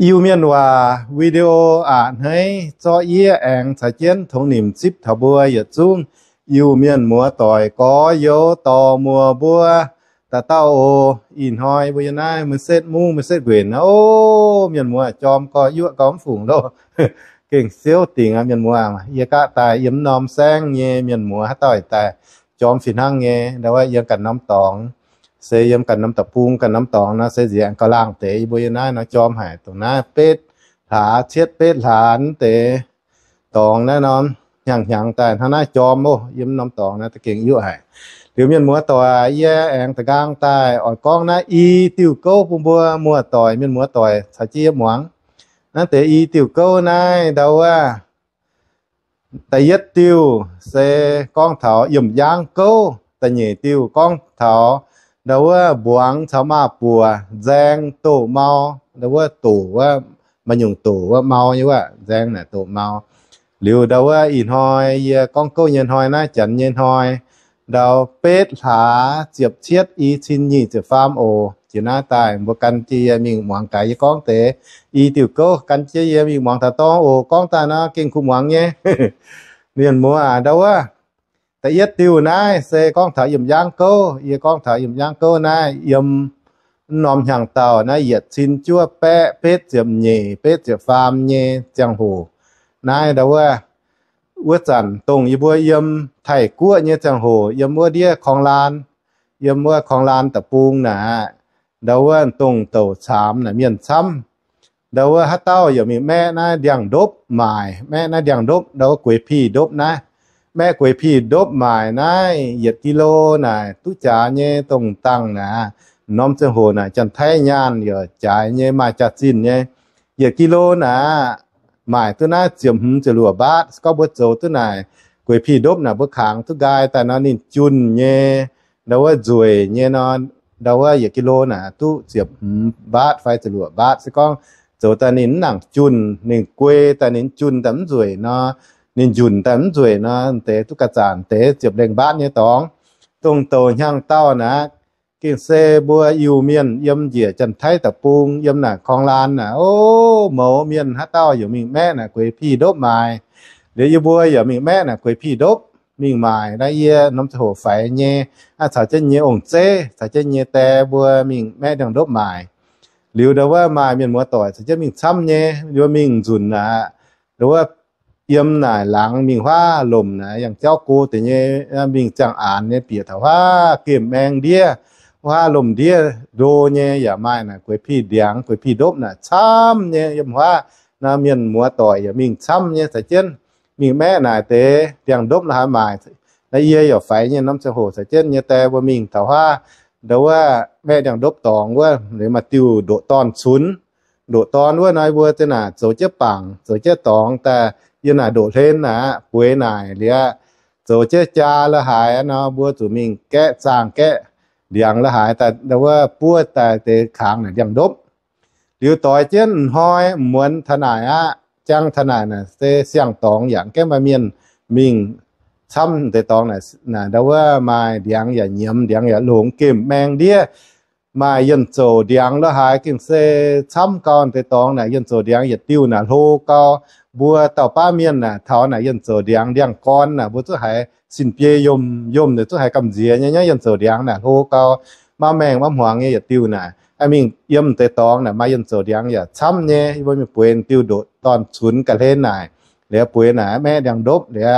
yêu miền hòa video à, hay cho yê ảnh thả chiến thông niệm chip thả bùa yết chung yêu miền mùa tỏi có yếu tò mùa bùa ta tao in hoi bây giờ nay mình xét mu mình xét quyền ô miền mùa chom có yếu có phủng đâu kinh siêu tiền à miền mùa mà yết cả tài yếm nom sang nghe miền mùa hát tỏi tài chom phi hăng nghe đâu vậy yếm cả năm tòng sẽ yếm กันน้ำตะพุงกันน้ำตองนะเสียเสียงกลางเตะบุยนะนะจอมหายตรงนะเป็ดหาเช็ดเป็ดหลานเตะตองแน่นอนหยั่งหยั่งแต่ท่านะจอมโมยิ้มน้ำตองนะตะเก่งยุ่ยหายหรือมีมัวต่อยแย่แองตะกางตายอ่อนกองนะอีติวโก้ปุ่มบัวมัวต่อยมีมัวต่อยสาจีหมวงนั่นเตะอีติวโก้นายเดาว่าแต่ยัดติวเซกองเถาหยิ่มยางโก้แต่เหนียติวกองเถา đâu ờ, buang thảo mà bùa giang tổ mau đâu ờ, tổ ờ, mà nhung tổ mau như vậy giang là tổ mau liều đâu in hoi con câu nhân hoi na chẳng nhân hoi đâu pết thả diệp thiết y xin nhị diệp pham ồ chỉ na tài một căn chi mình mong cái với con tế y tiểu cố căn chi mình mong thà to ô con ta nó kinh khủng mong nhé liền mua à đâu á tại yết tiêu này xe con thở yếm giang cô yết con thở yếm giang cô này yếm nom hàng tàu này yết xin chúa bé bé tiệm nhì bé tiệm phàm nhì chẳng hồ này đâu à uất giản tùng yếm bua yếm thầy nhì chẳng hồ yếm bua đĩa con lan yếm bua con lan tập buông nè đâu à tùng tàu xám nè miền xăm đâu à hát tao yếm mẹ này điàng đốp mài mẹ này điàng đốp đâu quỷ phi đốp này mẹ quỷ phi đốp mài này yết kilo này tú trả nhé tông tăng nè nom chân hồ này chân thay nhan giờ trái nhé mà chặt xin nhé yết kilo nè mài tôi na chiếm hứng chờ lùa bát có bớt dầu tôi này quỷ phi đốp nè bớt kháng tôi gai tại nó nên chun nhé đâu có ruồi nhé nó đâu có yết kilo nè tú chiếm bát phải chờ lùa bát sẽ có dầu ta nín nặng chun nín quê ta nín chun tấm ruồi nó nên dùn tấm rồi nó tế tu cả giản tế chụp đèn bát như tóng tung tổ nhang tao nè kinh xe bua yêu miên yếm dìa chân thái tập buông yếm nà con lan nà ô mẫu miên hát tao อยู่มีแม่น่ะกุยพี่ดบหมายเดี๋ยวอยู่บัวอยู่มีแม่น่ะกุยพี่ดบมีหมายได้เยน้ำโถไฟเยอาสาเจเยองเจสาเจเยแต่บัวมีแม่ดังดบหมายหรือเดี๋ยวว่ามาเมียนมัวต่อยสาเจมีซ้ำเยหรือว่ามีจุนนะหรือว่า yếm này láng mình hoa lùm này อย่างเจ้ากูแต่เนี่ยมิงจังอ่านเนี่ยเปียถาว่าเก็บแมงเดียว่าลมเดียโดเนี่ยอย่าไม่นะกวยพี่เดียงกวยพี่ดบนะช้ำเนี่ยยมว่านาเมียนมัวต่อยอย่ามิงช้ำเนี่ยแต่เช่นมิงแม่นายเตเดียงดบนะฮะหมายนายเย่อย่าไฟเนี่ยน้ำจะโหแต่เช่นเนี่ยแต่ว่ามิงแต่ว่าเดี๋ยวว่าแม่เดียงดบตองว่าหรือมาติวโดตอนชุนโดตอนว่าน้อยเวอร์เจน่าโซเจ้ปังโซเจ้ตองแต่ yên là đổ นนะ là c u ố ายเ y lia tổ จ h ứ c cha là hải nó bữa tụi mình kẽ sang kẽ liang là hải tại đâu ว่าปั้วแต่เตขังเนี่ยยังดบหรือต่อยเจ้นห้อยเหมือนทนายอะจ้างทนายน่ะเซเสียงตองอย่างแก้มาเมียนมิงซ้ำแต่ตองน่ะน่ะเดาว่ามาเดียงอย่าเยี่ยมเดียงอย่าหลงเก็บแมงเดียมายันโจเดียงแล้วหายกินเซช้ำก่อนแต่ตองน่ะยันโจเดียงอย่าติวน่ะโลก็บัวเต่าป้าเมียนน่ะท้าน่ะยันโจเดียงเดียงก่อนน่ะบัวจะหายสินเปียยมยมเนี่ยจะหายกำเจียเนี่ยยันโจเดียงน่ะโลก็มาแมงมาหวงเนี่ยอย่าติวน่ะไอ้มิ่งเยี่ยมแต่ตองน่ะมายันโจเดียงอย่าช้ำเนี่ยบ่มีป่วยติวโดดตอนศุนกะเล่นน่ะเหลือป่วยน่ะแม่เดียงดบเหลือ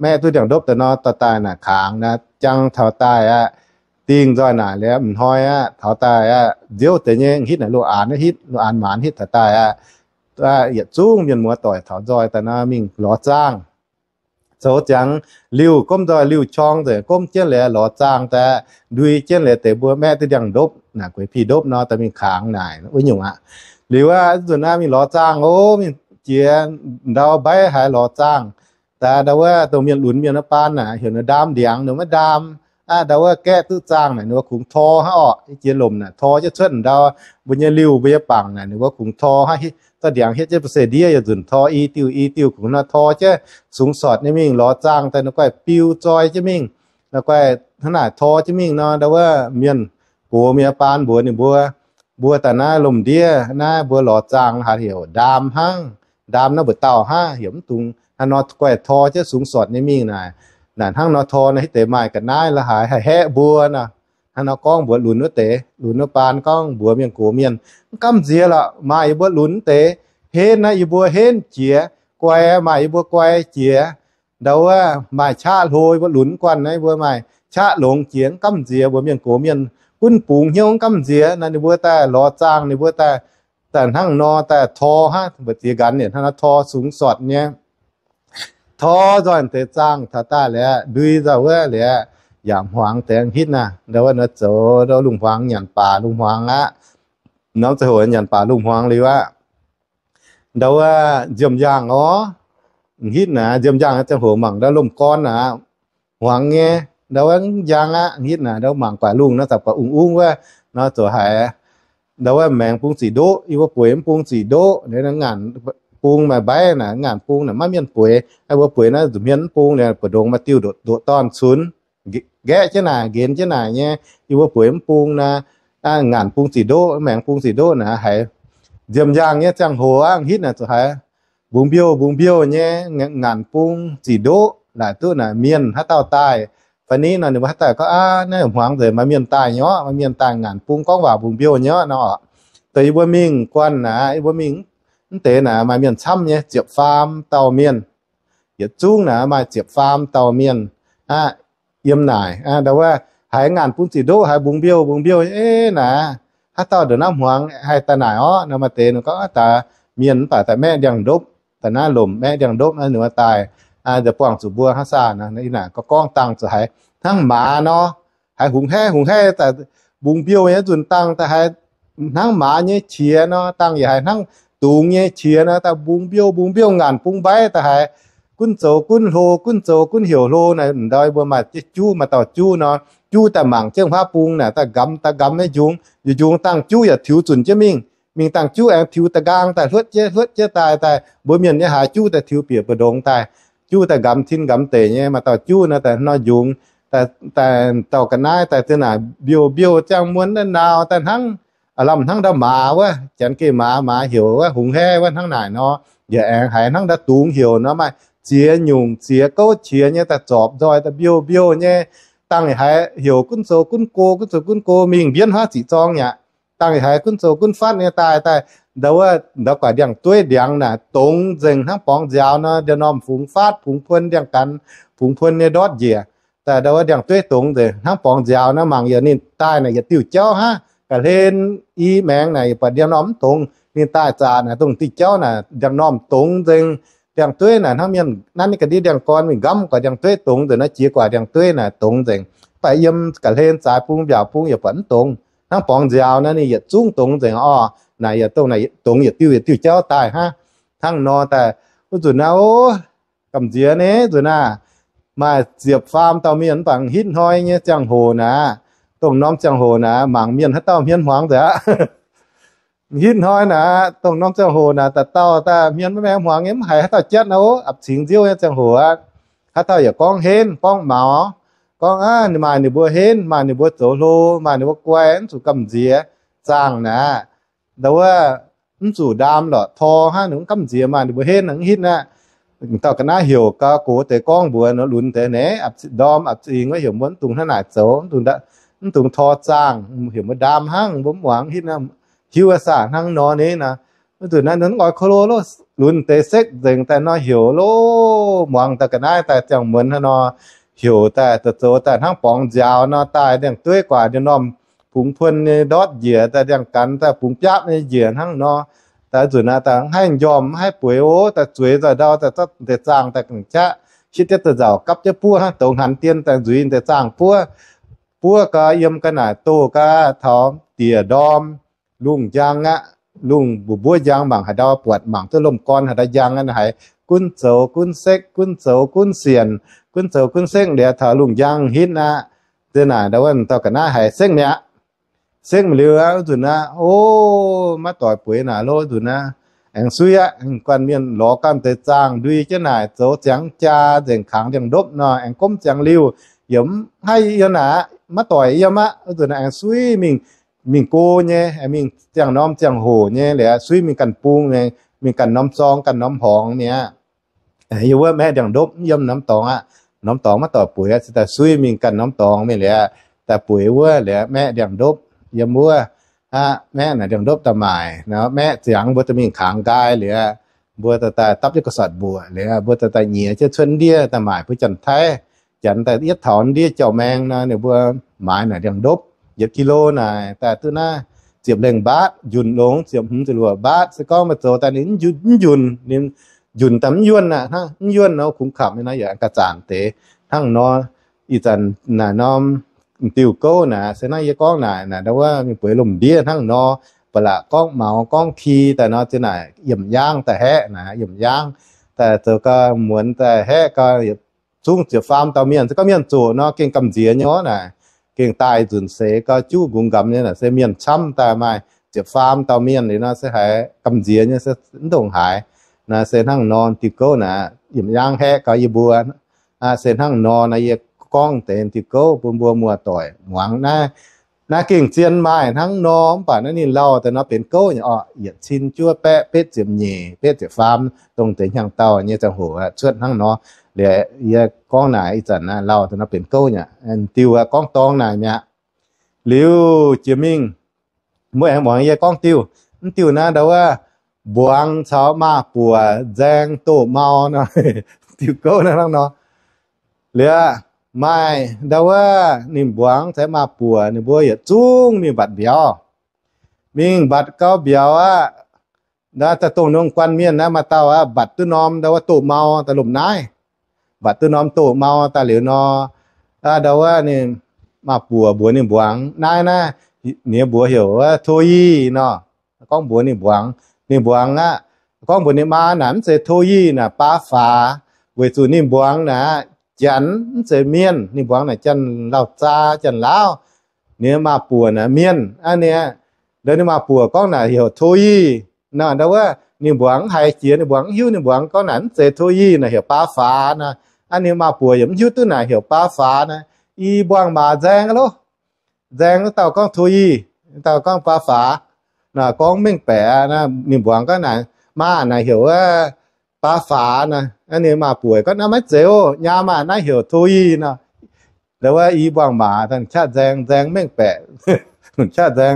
แม่ตัวเดียงดบแต่นอตาตายน่ะขางนะ จังเท่าตายอ่ะ tiếng rồi nãy là mình hoi á thảo tài á diêu tự nhiên hít này lô án nó hít lô án mán hít thảo tài á ta yết chung miền mùa tỏi thảo rồi ta na mình lọ trang số chẳng lưu công rồi lưu chong rồi công chết lẽ lọ trang ta đuôi chết lẽ, tế bùa mẹ tế đằng đốp nà quế phi đốp nó ta mình kháng này nó nhung ạ lưu á dù na mình lọ trang ô mình chia đau bay hay lọ trang ta đâu á tàu miền lún miền nó pan nà hiểu đam điang nó đam อาดาว่าแก้ตื้อจ้างหน่อยนึกว่าขุงทอให้ออกไอ้เจียลมน่ะทอจะเชิญดาวบุญยาลิวบุญยาปังหน่อยนึกว่าขุงทอให้ตาเดียงเฮ็ดเจเประเสริฐเดียอย่าดุนทออีติวอีติวขุงน่ะทอจะสูงสอดนี่มิ่งล้อจ้างแต่นึกว่าปิวจอยจะมิ่งนึกว่าขนาดทอจะมิ่งนอนดาว่าเมียนกัวเมียปานบัวนี่บัวบัวแต่หน้าลมเดียหน้าบัวหล่อจ้างหาเหี่ยวดามห้างดามน้าบัวเต่าห้าเหี่ยมตุงอหนอนก้อยทอจะสูงสอดนี่มิ่งหน่อยนั่นทั้งนอทอนะให้เตะไม้กันนายละหายให้แฮะบัวนะฮันเอาก้องบัวหลุนว่าเตะหลุนว่าปานก้องบัวเมียงกูเมียนกําเสียละไม้บัวหลุนเตะเฮนนะอีบัวเฮนเจียกวยไม้บัวกวยเจียเดาว่าไม้ชาโหยบัวหลุนกวนนะบัวไม้ชาหลงเจียงกําเสียบัวเมียงกูเมียนกุ้นปูงเฮียงกําเสียนั่นบัวแต่รอจ้างนี่บัวแต่แต่ทั้งนอแต่ทอฮะบัดเสียกันเนี่ยทั้งทอสูงสอดเนี่ย thó dọn tế trang thả ta lẽ đuôi ra vỡ lẽ giảm hoàng tế hít nà đâu anh nó chỗ đó lùng hoàng nhận bà lùng hoàng á nó sẽ hồi nhận bà lùng hoàng liu á đâu à dầm giang ó hít nà dầm giang sẽ hồi mảng đó lùng con nà hoàng nghe đâu anh giang á hít nà đâu mảng quả lùng nó tập quả ung ung quá nó chỗ hải đâu anh mèn cũng chỉ đỗ yêu quế cũng chỉ đỗ nên là ngàn puông mà bay nè ngàn puông nè mắt miên puế ai bữa puế nó dùng miên nè bữa đồng mà tiêu độ độ ton xuống ghé chứ nà ghiền chứ nà nhé yêu bữa puế puông nè à, ngàn puông xì đô mảng puông xì đô nè hãy diêm giang nhé chẳng hồ hít nè hãy bùng biêu bùng biêu nhé ngàn puông xì đô là tức là miên hát tao tai phần ní là nếu hát tai có à nó hoang rồi mà miên tai nhó mà miên tai ngàn puông có vào bùng biêu nhó nó tới bữa mình quan nè bữa mình tế là mai miền chăm nhé chịp pham tàu miền yết chung là mai chịp pham tàu miền à yếm nải à đâu à hai ngàn phút chỉ đô hai bung biêu bung biêu ê nà hát tao được năm hoàng hai ta nải ó nó mà tế nó có ta miền bà ta mẹ đằng đốp ta na lùm mẹ đằng đốp nó nửa tài à giờ quảng sụp bua hát xa nè này là có con tăng cho hai thằng má nó hai hùng he hùng he ta bung biêu nhé chuẩn tăng ta hai thằng má nhé chia nó tăng gì hai thằng tu nghe chia na ta bung biêu bung biêu ngàn bung bay ta hay quân số quân lô quân số quân hiểu lô này đòi bơm mà chú mà tao chú nó chú ta mảng chương pháp bung nè ta gắm ta gắm mấy dùng dù dùng tăng chú ya thiếu chuẩn chứ mình mình tăng chú em thiếu ta gang ta hớt chết hớt chết tài tài bơm miền nhé hà chú ta thiếu bìa bờ đống tài chú ta gắm thiên gắm tệ nhé mà tao chú nó ta nó dùng ta ta tao cái nai ta thế nào biểu biểu chẳng muốn nào ta hăng làm thằng đã mà quá chẳng cái mà mà hiểu quá hùng he quá thằng này nó giờ ăn hay thằng đã tuôn hiểu nó mà chia nhung chia câu chia nhé ta chọp rồi ta biêu biêu nhé tăng hay hiểu quân số quân cô quân số quân cô mình biến hóa chỉ trong nhá tăng hay quân số quân phát nhé ta ta đâu á đâu quả đằng tuổi đằng nè tống dừng thằng bóng giáo nó đằng nòm phúng phát phúng quân đằng cắn phúng quân nhé đót dìa แต่เดี๋ยวเดี๋ยวตัวตรงเดี๋ยวทั้งปองยาวนะมังอย่างนี้ใต้นะอย่าติวเจ้าฮะก็เล่นอีแมงไหนปะเดียวน้อมตรงนี่ตาจาน่ะตรงที่เจ้าน่ะเดียวน้อมตรงจึงเดียงตุ้ยน่ะถ้ามีนั่นนี่ก็ดีเดียงก้อนมีกําก็เดียงตุ้ยตรงแต่น่ะจีกว่าเดียงตุ้ยน่ะตรงจึงไปยมก็เล่นสายปุ้งยาวปุ้งอย่าฝันตรงทั้งปองยาวนั่นนี่อย่าจุ้งตรงจึงอ้อน่ะอย่าตรงน่ะตรงอย่าติ้วอย่าติ้วเจ้าตายฮะทั้งนอแต่จุดน่ะโอ้กําเจียเนี่ยจุดน่ะมาเสียบฟาร์มเตามีอันปังหินห้อยเนี่ยจังโหนะ tổng nom chẳng hồ nà mảng miền hết tao miền hoang rồi á hin hoi nà tổng nom hồ nà tao ta miền mấy em hoang em hay hết tao chết nấu ập chính diêu em chẳng hồ á hết tao giờ con hên con máu con á mà nị bữa hên mà nị bữa tổ lô mà nị bữa quen chủ cầm gì á chàng nà đâu á chủ đam lọ thò ha nó cầm gì mà nị bữa hên nó hin nà tao cái na hiểu cả cố tế con bữa nó lún tế né ập đom ập gì nó hiểu muốn tung thế này xấu tung đã มันถึงทอจ้าง เห็นมาดามหั่งบ่มหวังที่นั่นฮิวสาหั่งนอนี้นะมันถึงนั้นนั้นก่อยโคโลโลลุนเตเซ็กเด้งแต่นอเหี่ยวโลหวังแต่ก็ได้แต่จังเหมือนนอเหี่ยวแต่ตะโจแต่ทั้งปองยาวนอตายเด้งตัวกว่าเดี๋ยวนอม ผุงพ่นในดอดเหยื่อแต่เดงกันแต่ผุงยับในเหยื่อทั้งนอแต่ถึงนั้นแต่ให้ยอมให้ป่วยโอ้แต่สวยแต่ดาวแต่แต่จ้างแต่กังจะคิดจะตเจ้ากับจะพัวฮะตรงหันเตียนแต่จุยแต่จ้างพัว pua ka yam kana to ka thom tia dom lung jang á lung bu bua jang bằng hà đo puat bằng tôi con hà đa jang hải kun sầu kun sek kun sầu kun xiên kun sầu kun sek để thở lung jang hin á thế nào đâu anh tao cả na hải sek mẹ sek mà liu á rồi na ô má tỏi ปุ๋ i nà rồi na anh suy á anh quan miên ló cam tới trang duy cái này số trắng cha rèn kháng rèn đốp nọ anh cấm trắng liu yếm hay yên á มาต่อยยามะตัวนั้นซุยมิงมิงโกเนี่ยมิงเจียงน้อมเจียงโหเนี่ยเหลอซุยมิงกันปุงเนี่ยมิงกันน้อมซองกันน้อมหองเนี่ยอยูว่าแม่ดยงดบย่มน้ำตองอ่ะน้ำตองมาต่อปุ๋ยแต่ซุยมิงกันน้ำตองไม่เหลอแต่ปุ๋ยเว่าแหลอแม่ดยงดบย่ำว่า่ะแม่น่ะดยงดบตะหมายนะแม่เสียงบัตมิงขางกายเหลือบัวตาตาตับยกษัตริย์บัวเหลือบัวตาตาเหนียเชื่อชนเดียตะหมายผู้จันไทย chẳng ta ít thọn đi chào mang na nếu vừa mãi này đường đốp giật kilo này ta tư na diệp lên bát dùn lống diệp húng từ lùa bát sẽ có mà tàu ta nín dùn dùn nín dùn tấm yuan nè ha yuan nó cũng khẩm như nó vậy cả giảm tế thằng nó ý tần là nó tiêu câu nà sẽ nói với con này nè đâu ว่ามีปุ๋ยลมเดียทั้งนอปละก้องเมาก้องคีแต่นอจะไหนเยี่ยมย่างแต่แห่นะเยี่ยมย่างแต่ตัวก็เหมือนแต่แห่ก็ xuống chỉ farm tàu miền cái miền chỗ nó kinh cầm dĩa nhớ này kinh tai dùn xế có chú vùng gầm như là sẽ miền trăm ta mai chỉ farm tàu miền thì nó sẽ hãy cầm dĩa như sẽ đồng hải là sẽ thăng non thì cô nè yểm yang he có y buồn à sẽ thăng non này con tên thì cô buồn buồn mùa tội, ngoáng na na kinh chiên mai thằng non phải nó nhìn lâu thì nó biến cô nhỉ ọ ờ, yểm xin chua pet pet diệm farm đồng tính hàng tàu như trong hồ à, chuột thằng nó để ya dạ, con này chẳng là lao thì nó biển câu nhá and tiêu con to này nhá liu chí minh mỗi em bọn ya dạ, con tiêu tiêu na đâu à buông cháu ma bùa giang tổ mau nó tiêu câu nó nó lia mai đâu à niệm buông sẽ ma bùa niệm bùa giờ dạ chung niệm bạt béo mình bạt cao béo à đã ta tổ nông quan miên na mà tao à bạt tư nom đâu à tổ mau ta lùm nái và tôi nói tôi mau ta liệu nó à, đâu á nè mà bùa bùa nè bùa nai na nè bùa hiểu thôi y nó con bùa nè bùa nè bùa á con bùa nè ma nắm sẽ thôi y là ba phá với tụi nè bùa là chân sẽ miên nè bùa là chân lao cha chân lao nè mà bùa nè miên à nè đó nè mà bùa con nè hiểu thôi y nó đâu á nè bùa hai chia nè bùa hiu nè bùa con nè sẽ thôi y là hiểu ba phá nè anh hiểu mà bùa yếm hiếu tư nà hiểu ba phá này y buang mà giang lô giang tao con thui tao con ba phá là con mình bẻ nè niệm buang cái này mà nà hiểu à, ba phá nè anh hiểu mà bùa có nó mất dẻo nhà mà nó hiểu thui nè แล้วว่าอีบางหมาท่านชาติแจงแจงแม่งแปะหนุนชาติแจง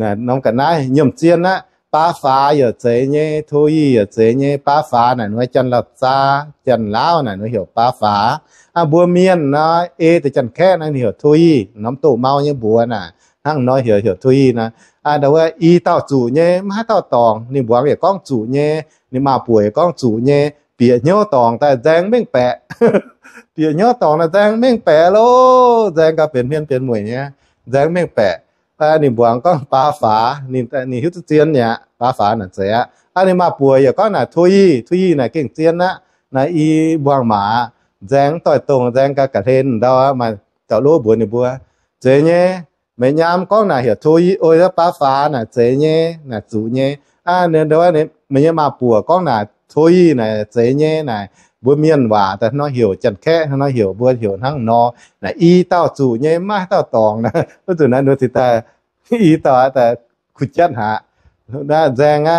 น่ะน้องกันนายย่อมเจียนนะ ba phá ở thế nhé thôi ở thế nhé ba phá này nuôi chân lợt ra chân lão này nuôi hiểu ba phá à bùa miên nó ê thì chân khét này hiểu thôi nắm tủ mau như bùa nè hăng nói hiểu hiểu thôi nè à đâu ấy y tao chủ nhé má tao tòng nên bùa về con chủ nhé nên mà bùa con chủ nhé bịa nhớ tòng tại giang bên bẹ bịa nhớ tòng là giang bên bẹ lô giang cả biển miên biển mùi nhé giang bên bẹ ta ờ, ni buang có ba phá ni ta ờ, ni hữu tiền nhá ba phá là thế anh em mà buổi giờ có là thui thui này kinh tiền á là y buang mà giang tỏi tùng giang cả cả thêm đâu mà tạo lúa buổi này buổi thế nhé mấy nhám có là hiểu thui ôi đó ba phá là thế nhé là chủ nhé à nên đâu đó nên mấy nhà mà buổi có là thui là thế nhé này บ่เมียนว่า แต่น้อยหิวจันแค่น้อยหิวบ่เหิวทั้งนอนะอีเต้าจู่ใหญ่มากเต้าตองนะเพก็ตัวนั้นโนติตาอีต่อแต่ขุดจัดหานด้แจงอ่ะ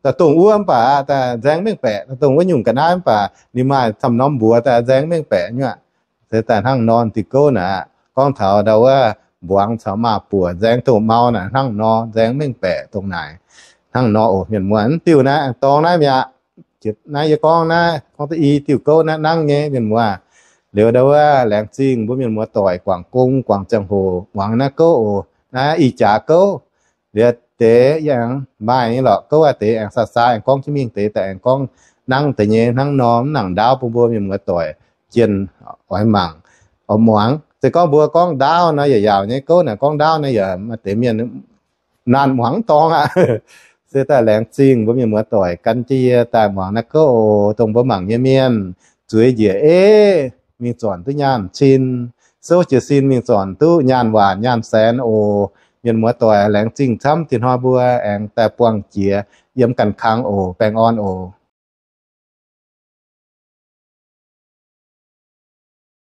แต่ตรงอ้วนป่า แต่แจงเม่งแปะตรงว่าหยุ่งกันได้ป่า นี่มาทำน้อมบัว แต่แจงเม่งแปะเนี่ยแต่แต่ทั้งนอนติโก้นะก้องเถาเดาว่าบวงสามาปวดแจงตัวเมาน่ะทั้งนอแจงเม่งแปะตรงไหนทั้งนอโอ้เห็นเหมือนติวนะตองนด้ไเมี่ะ chết nay giờ con na con tự y tiểu câu na năng nghe miền mùa liệu đâu á lẹng xin bố miền mùa tỏi quảng cung quảng tràng hồ quảng na câu na y trả câu liệu tế dạng bài như lọ câu à tế anh sát xa anh con chứ miếng tế tại ăn con năng tế nhé năng nóm năng đau bố bố miền mùa tỏi chân oai mảng ở muáng thì con bùa con đau nó dài dài nhé câu này con đau nó giờ mà tế miền nan muáng to à เสื้อตาแหลงจริง บ่ มีเหมือต่อย กันเจียตาหมองนักโกตรงบ่หมังเยเมียนจุยเหยื่อเอมีสอนตุยานชินโซเจซินมีสอนตุยานหวานยานแสนโอเมียมเหมือต่อยแหลงจริงช้ำตินฮอบัวแองแต่ปวงเจีย เยี่ยมกันค้างโอแปงอ้อนโอ